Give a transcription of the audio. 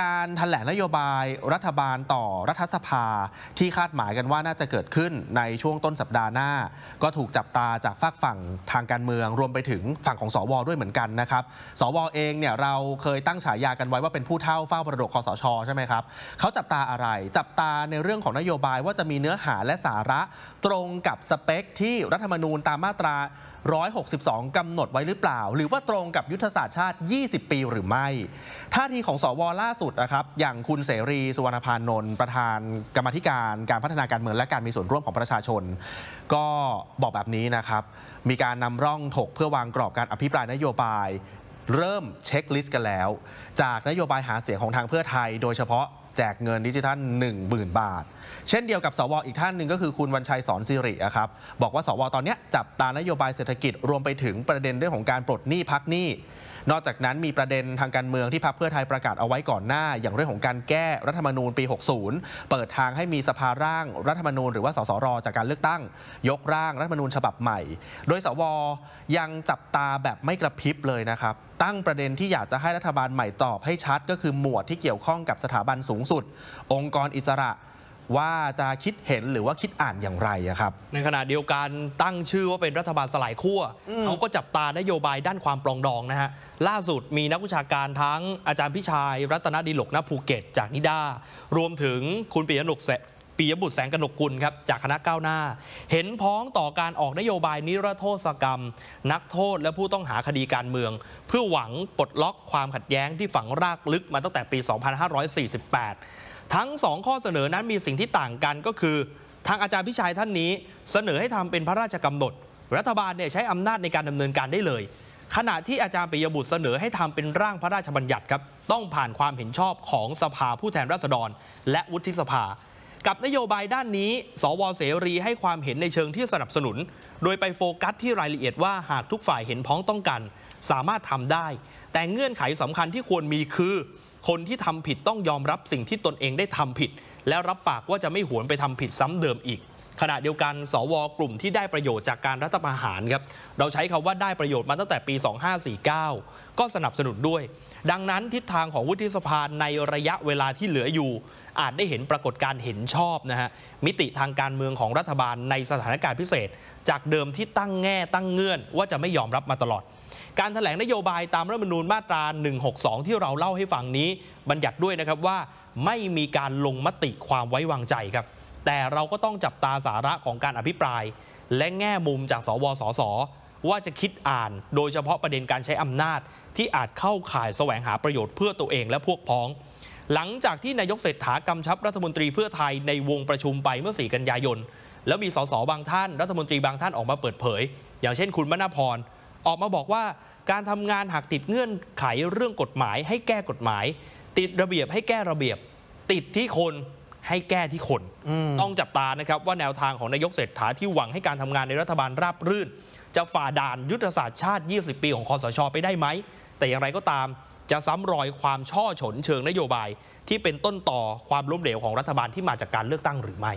การถแถลงนโยบายรัฐบาลต่อรัฐสภาที่คาดหมายกันว่าน่าจะเกิดขึ้นในช่วงต้นสัปดาห์หน้า ก็ถูกจับตาจากฝากฝั่งทางการเมือง รวมไปถึงฝั่งของสวด้วยเหมือนกันนะครับสวเองเนี่ยเราเคยตั้งฉายากันไว้ว่าเป็นผู้เท่าเฝ้าประดกคอสชใช่ไหมครับเขาจับตาอะไรจับตาในเรื่องของนโยบายว่าจะมีเนื้อหาและสาระตรงกับสเปค ที่รัฐธรรมนูญตามมาตรา162 กำหนดไว้หรือเปล่า หรือว่าตรงกับยุทธศาสตร์ชาติ 20 ปีหรือไม่ ท่าทีของสวล่าสุดนะครับอย่างคุณเสรี สุวรรณพานนท์ประธานกรรมธิการการพัฒนาการเมืองและการมีส่วนร่วมของประชาชน ก็บอกแบบนี้นะครับ มีการนำร่องถกเพื่อวางกรอบการอภิปรายนโยบายเริ่มเช็คลิสต์กันแล้ว จากนโยบายหาเสียงของทางเพื่อไทย โดยเฉพาะแจกเงินดิจิทัล1 0,000 บาท เช่นเดียวกับสวอีกท่านหนึ่งก็คือคุณวันชัยสอนสิริครับบอกว่าสวตอนนี้จับตานโยบายเศรษฐกิจรวมไปถึงประเด็นเรื่องของการปลดหนี้พักหนี้นอกจากนั้นมีประเด็นทางการเมืองที่พรรคเพื่อไทยประกาศเอาไว้ก่อนหน้า อย่างเรื่องของการแก้รัฐธรรมนูญปี 60 เปิดทางให้มีสภาร่างรัฐธรรมนูญ หรือว่าสสร จากการเลือกตั้งยกร่างรัฐธรรมนูญฉบับใหม่ โดยสวยังจับตาแบบไม่กระพริบเลยนะครับ ตั้งประเด็นที่อยากจะให้รัฐบาลใหม่ตอบให้ชัดก็คือหมวดที่เกี่ยวข้องกับสถาบันสูงสุด องค์กรอิสระว่าจะคิดเห็นหรือว่าคิดอ่านอย่างไรครับ ในขณะเดียวกันตั้งชื่อว่าเป็นรัฐบาลสลายขั้วเขาก็จับตานโยบายด้านความปลองดองนะฮะล่าสุดมีนักวิชาการทั้งอาจารย์พิชัยรัตนดีหลกณภูเก็ตจากนิดารวมถึงคุณปิยนุกเสปียบุตรแสงกนกกุลครับจากคณะก้าวหน้า เห็นพ้องต่อการออกนโยบายนิรโทษกรรม นักโทษและผู้ต้องหาคดีการเมือง เพื่อหวังปลดล็อกความขัดแย้งที่ฝังรากลึกมาตั้งแต่ปี 2548ทั้ง 2 ข้อเสนอนั้นมีสิ่งที่ต่างกันก็คือ ทางอาจารย์พิชัยท่านนี้เสนอให้ทำเป็นพระราชกำหนด รัฐบาลเนี่ยใช้อำนาจในการดำเนินการได้เลย ขณะที่อาจารย์ปิยบุตรเสนอให้ทำเป็นร่างพระราชบัญญัติครับต้องผ่านความเห็นชอบของสภาผู้แทนราษฎร และวุฒิสภา กับนโยบายด้านนี้ สวเสรีให้ความเห็นในเชิงที่สนับสนุน โดยไปโฟกัสที่รายละเอียด ว่าหากทุกฝ่ายเห็นพ้องต้องกันสามารถทำได้ แต่เงื่อนไขสำคัญที่ควรมีคือคนที่ทำผิดต้องยอมรับสิ่งที่ตนเองได้ทำผิด แล้วรับปากว่าจะไม่หวนไปทำผิดซ้ำเดิมอีกขณะเดียวกันสวกลุ่มที่ได้ประโยชน์จากการรัฐประหารครับเราใช้คำว่าได้ประโยชน์มาตั้งแต่ปี 2549 ก็สนับสนุนด้วย ดังนั้นทิศทางของวุฒิสภาในระยะเวลาที่เหลืออยู่ อาจได้เห็นปรากฏการเห็นชอบนะฮะมิติทางการเมืองของรัฐบาลในสถานการณ์พิเศษ จากเดิมที่ตั้งแง่ตั้งเงื่อนว่าจะไม่ยอมรับมาตลอดการถแถลงนโยบายตามรัฐมนูญมาตรา 162 ที่เราเล่าให้ฟังนี้ บัญญัติด้วยนะครับว่าไม่มีการลงมติความไว้วางใจครับ แต่เราก็ต้องจับตาสาระของการอภิปราย และแง่มุมจากสวสสว่าจะคิดอ่านโดยเฉพาะประเด็นการใช้อำนาจ ที่อาจเข้าข่ายแสวงหาประโยชน์เพื่อตัวเองและพวกพ้อง หลังจากที่นายกเศรษฐากำชับรัฐมนตรีเพื่อไทยในวงประชุมไปเมื่อ4กันยายนแล้วมีสสบางท่านรัฐมนตรีบางท่านออกมาเปิดเผย อย่างเช่นคุณมณพรออกมาบอกว่าการทำงานหากติดเงื่อนไขเรื่องกฎหมาย ให้แก้กฎหมาย ติดระเบียบให้แก้ระเบียบติดที่คนให้แก้ที่คนต้องจับตานะครับว่าแนวทางของนายกเศรษฐาที่หวังให้การทำงานในรัฐบาลราบรื่น จะฝ่าด่านยุทธศาสตร์ชาติ 20 ปีของคอสชไปได้ไหม แต่อย่างไรก็ตามจะซ้ำรอยความช่อฉนเชิงนโยบายที่เป็นต้นต่อความล้มเหลวของรัฐบาลที่มาจากการเลือกตั้งหรือไม่